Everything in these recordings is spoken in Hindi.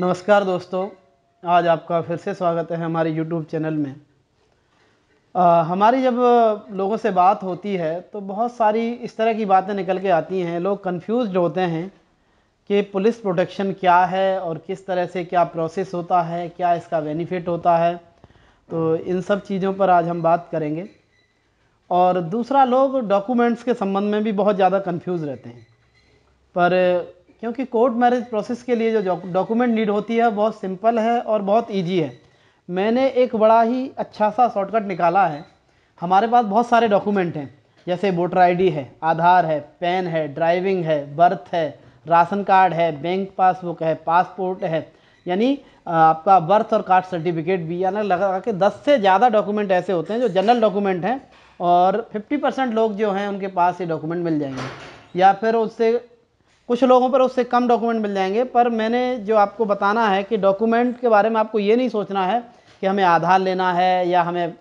नमस्कार दोस्तों आज आपका फिर से स्वागत है हमारे यूट्यूब चैनल में आ, हमारी जब लोगों से बात होती है तो बहुत सारी इस तरह की बातें निकल के आती हैं लोग कंफ्यूज होते हैं कि पुलिस प्रोटेक्शन क्या है और किस तरह से क्या प्रोसेस होता है क्या इसका बेनिफिट होता है तो इन सब चीज़ों पर आज हम बात करेंगे और दूसरा लोग डॉक्यूमेंट्स के संबंध में भी बहुत ज़्यादा कन्फ्यूज़ रहते हैं पर क्योंकि कोर्ट मैरिज प्रोसेस के लिए जो डॉक्यूमेंट नीड होती है बहुत सिंपल है और बहुत ईजी है मैंने एक बड़ा ही अच्छा सा शॉर्टकट निकाला है हमारे पास बहुत सारे डॉक्यूमेंट हैं जैसे वोटर आईडी है आधार है पैन है ड्राइविंग है बर्थ है राशन कार्ड है बैंक पासबुक है पासपोर्ट है यानी आपका बर्थ और कास्ट सर्टिफिकेट भी यानी लगा के दस से ज़्यादा डॉक्यूमेंट ऐसे होते हैं जो जनरल डॉक्यूमेंट हैं और 50 परसेंट लोग जो हैं उनके पास ये डॉक्यूमेंट मिल जाएंगे या फिर उससे कुछ लोगों पर उससे कम डॉक्यूमेंट मिल जाएंगे पर मैंने जो आपको बताना है कि डॉक्यूमेंट के बारे में आपको ये नहीं सोचना है कि हमें आधार लेना है या हमें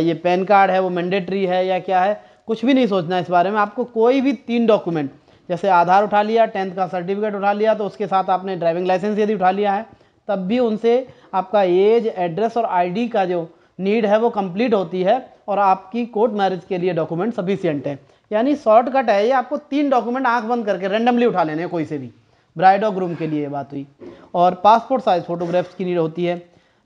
ये पैन कार्ड है वो मैंडेटरी है या क्या है कुछ भी नहीं सोचना इस बारे में आपको कोई भी तीन डॉक्यूमेंट जैसे आधार उठा लिया टेंथ का सर्टिफिकेट उठा लिया तो उसके साथ आपने ड्राइविंग लाइसेंस यदि उठा लिया है तब भी उनसे आपका एज एड्रेस और आईडी का जो नीड है वो कंप्लीट होती है और आपकी कोर्ट मैरिज के लिए डॉक्यूमेंट सफिशियंट है यानी शॉर्टकट है ये आपको तीन डॉक्यूमेंट आंख बंद करके रेंडमली उठा लेने हैं कोई से भी ब्राइड और ग्रूम के लिए ये बात हुई और पासपोर्ट साइज फोटोग्राफ्स की नीड होती है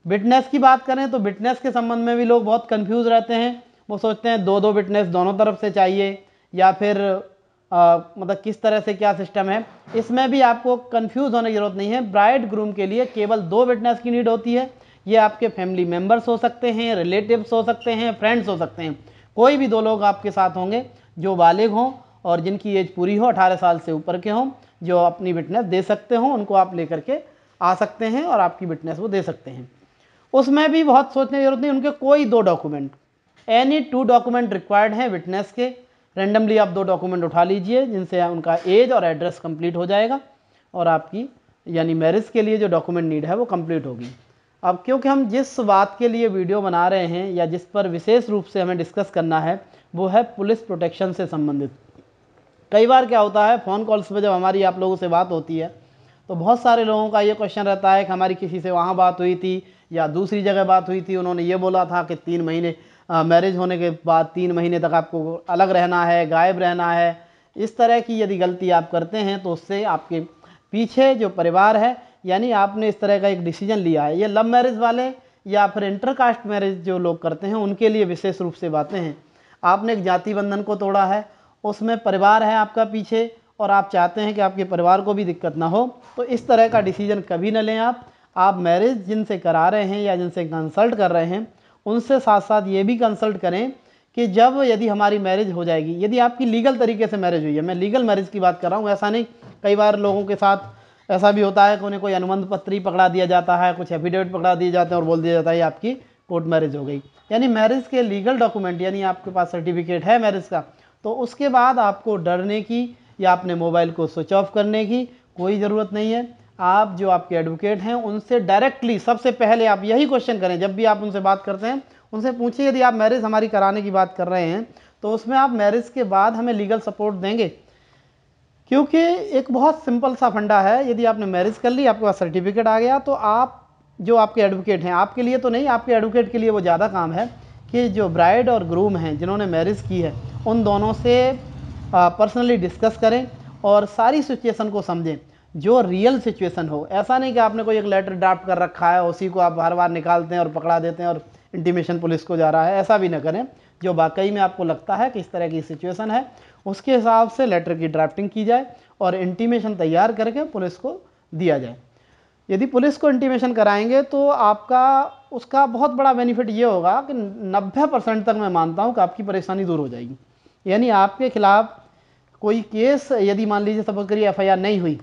बिटनेस की बात करें तो बिटनेस के संबंध में भी लोग बहुत कन्फ्यूज रहते हैं वो सोचते हैं दो दो बिटनेस दोनों तरफ से चाहिए या फिर आ, मतलब किस तरह से क्या सिस्टम है इसमें भी आपको कन्फ्यूज़ होने की ज़रूरत नहीं है ब्राइड ग्रूम के लिए केवल दो विटनेस की नीड होती है ये आपके फैमिली मेम्बर्स हो सकते हैं रिलेटिव्स हो सकते हैं फ्रेंड्स हो सकते हैं कोई भी दो लोग आपके साथ होंगे जो बालिग हों और जिनकी एज पूरी हो अठारह साल से ऊपर के हों जो अपनी विटनेस दे सकते हों उनको आप लेकर के आ सकते हैं और आपकी विटनेस वो दे सकते हैं उसमें भी बहुत सोचने की जरूरत नहीं उनके कोई दो document any two document required हैं विटनेस के रेंडमली आप दो डॉक्यूमेंट उठा लीजिए जिनसे उनका एज और एड्रेस कम्प्लीट हो जाएगा और आपकी यानी मैरिज के लिए जो डॉक्यूमेंट नीड है वो कम्प्लीट होगी अब क्योंकि हम जिस बात के लिए वीडियो बना रहे हैं या जिस पर विशेष रूप से हमें डिस्कस करना है वो है पुलिस प्रोटेक्शन से संबंधित कई बार क्या होता है फ़ोन कॉल्स पर जब हमारी आप लोगों से बात होती है तो बहुत सारे लोगों का ये क्वेश्चन रहता है कि हमारी किसी से वहाँ बात हुई थी या दूसरी जगह बात हुई थी उन्होंने ये बोला था कि तीन महीने मैरिज होने के बाद तीन महीने तक आपको अलग रहना है गायब रहना है इस तरह की यदि गलती आप करते हैं तो उससे आपके पीछे जो परिवार है यानी आपने इस तरह का एक डिसीजन लिया है ये लव मैरिज वाले या फिर इंटरकास्ट मैरिज जो लोग करते हैं उनके लिए विशेष रूप से बातें हैं आपने एक जाति बंधन को तोड़ा है उसमें परिवार है आपका पीछे और आप चाहते हैं कि आपके परिवार को भी दिक्कत ना हो तो इस तरह का डिसीजन कभी ना लें आप आप मैरिज जिनसे करा रहे हैं या जिनसे कंसल्ट कर रहे हैं उनसे साथ साथ ये भी कंसल्ट करें कि जब यदि हमारी मैरिज हो जाएगी यदि आपकी लीगल तरीके से मैरिज हुई है मैं लीगल मैरिज की बात कर रहा हूँ ऐसा नहीं कई बार लोगों के साथ ऐसा भी होता है कि उन्हें कोई अनुबंध ही पकड़ा दिया जाता है कुछ एफिडेविट पकड़ा दिए जाते हैं और बोल दिया जाता है आपकी कोर्ट मैरिज हो गई यानी मैरिज के लीगल डॉक्यूमेंट यानी आपके पास सर्टिफिकेट है मैरिज का तो उसके बाद आपको डरने की या अपने मोबाइल को स्विच ऑफ करने की कोई ज़रूरत नहीं है आप जो आपके एडवोकेट हैं उनसे डायरेक्टली सबसे पहले आप यही क्वेश्चन करें जब भी आप उनसे बात करते हैं उनसे पूछिए यदि आप मैरिज हमारी कराने की बात कर रहे हैं तो उसमें आप मैरिज के बाद हमें लीगल सपोर्ट देंगे क्योंकि एक बहुत सिंपल सा फंडा है यदि आपने मैरिज कर ली आपके पास सर्टिफिकेट आ गया तो आप जो आपके एडवोकेट हैं आपके लिए तो नहीं आपके एडवोकेट के लिए वो ज़्यादा काम है कि जो ब्राइड और ग्रूम हैं जिन्होंने मैरिज की है उन दोनों से पर्सनली डिस्कस करें और सारी सिचुएसन को समझें जो रियल सिचुएसन हो ऐसा नहीं कि आपने कोई एक लेटर ड्राफ्ट कर रखा है उसी को आप हर बार निकालते हैं और पकड़ा देते हैं और इंटीमेशन पुलिस को जा रहा है ऐसा भी ना करें जो वाकई में आपको लगता है कि इस तरह की सिचुएशन है उसके हिसाब से लेटर की ड्राफ्टिंग की जाए और इंटीमेशन तैयार करके पुलिस को दिया जाए यदि पुलिस को इंटीमेशन कराएंगे तो आपका उसका बहुत बड़ा बेनिफिट ये होगा कि 90 परसेंट तक मैं मानता हूँ कि आपकी परेशानी दूर हो जाएगी यानी आपके खिलाफ कोई केस यदि मान लीजिए सपोज करिए एफ नहीं हुई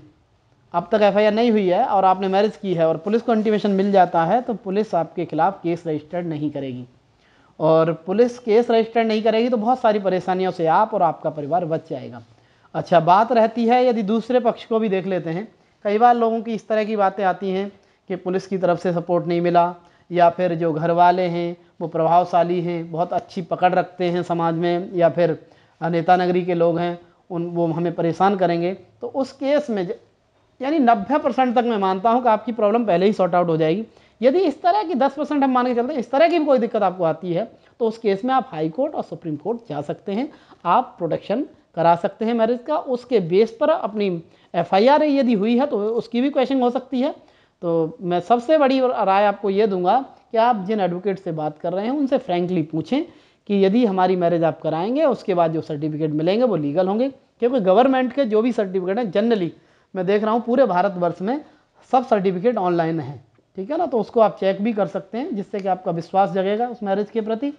अब तक एफ नहीं हुई है और आपने मैरिज की है और पुलिस को इंटीमेशन मिल जाता है तो पुलिस आपके खिलाफ केस रजिस्टर्ड नहीं करेगी और पुलिस केस रजिस्टर नहीं करेगी तो बहुत सारी परेशानियों से आप और आपका परिवार बच जाएगा अच्छा बात रहती है यदि दूसरे पक्ष को भी देख लेते हैं कई बार लोगों की इस तरह की बातें आती हैं कि पुलिस की तरफ से सपोर्ट नहीं मिला या फिर जो घर वाले हैं वो प्रभावशाली हैं बहुत अच्छी पकड़ रखते हैं समाज में या फिर नेता नगरी के लोग हैं उन वो हमें परेशान करेंगे तो उस केस में यानी नब्बे परसेंट तक मैं मानता हूँ कि आपकी प्रॉब्लम पहले ही सॉर्ट आउट हो जाएगी यदि इस तरह की 10 परसेंट हम मान के चलते हैं इस तरह की भी कोई दिक्कत आपको आती है तो उस केस में आप हाई कोर्ट और सुप्रीम कोर्ट जा सकते हैं आप प्रोडक्शन करा सकते हैं मैरिज का उसके बेस पर अपनी एफ यदि हुई है तो उसकी भी क्वेश्चन हो सकती है तो मैं सबसे बड़ी राय आपको ये दूंगा कि आप जिन एडवोकेट से बात कर रहे हैं उनसे फ्रेंकली पूछें कि यदि हमारी मैरिज आप कराएंगे उसके बाद जो सर्टिफिकेट मिलेंगे वो लीगल होंगे क्योंकि गवर्नमेंट के जो भी सर्टिफिकेट हैं जनरली मैं देख रहा हूँ पूरे भारतवर्ष में सब सर्टिफिकेट ऑनलाइन हैं ठीक है ना तो उसको आप चेक भी कर सकते हैं जिससे कि आपका विश्वास जगेगा उस मैरिज के प्रति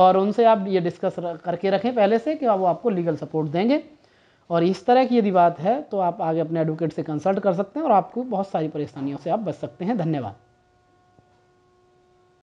और उनसे आप ये डिस्कस करके रखें पहले से कि वो आपको लीगल सपोर्ट देंगे और इस तरह की यदि बात है तो आप आगे अपने एडवोकेट से कंसल्ट कर सकते हैं और आपको बहुत सारी परेशानियों से आप बच सकते हैं धन्यवाद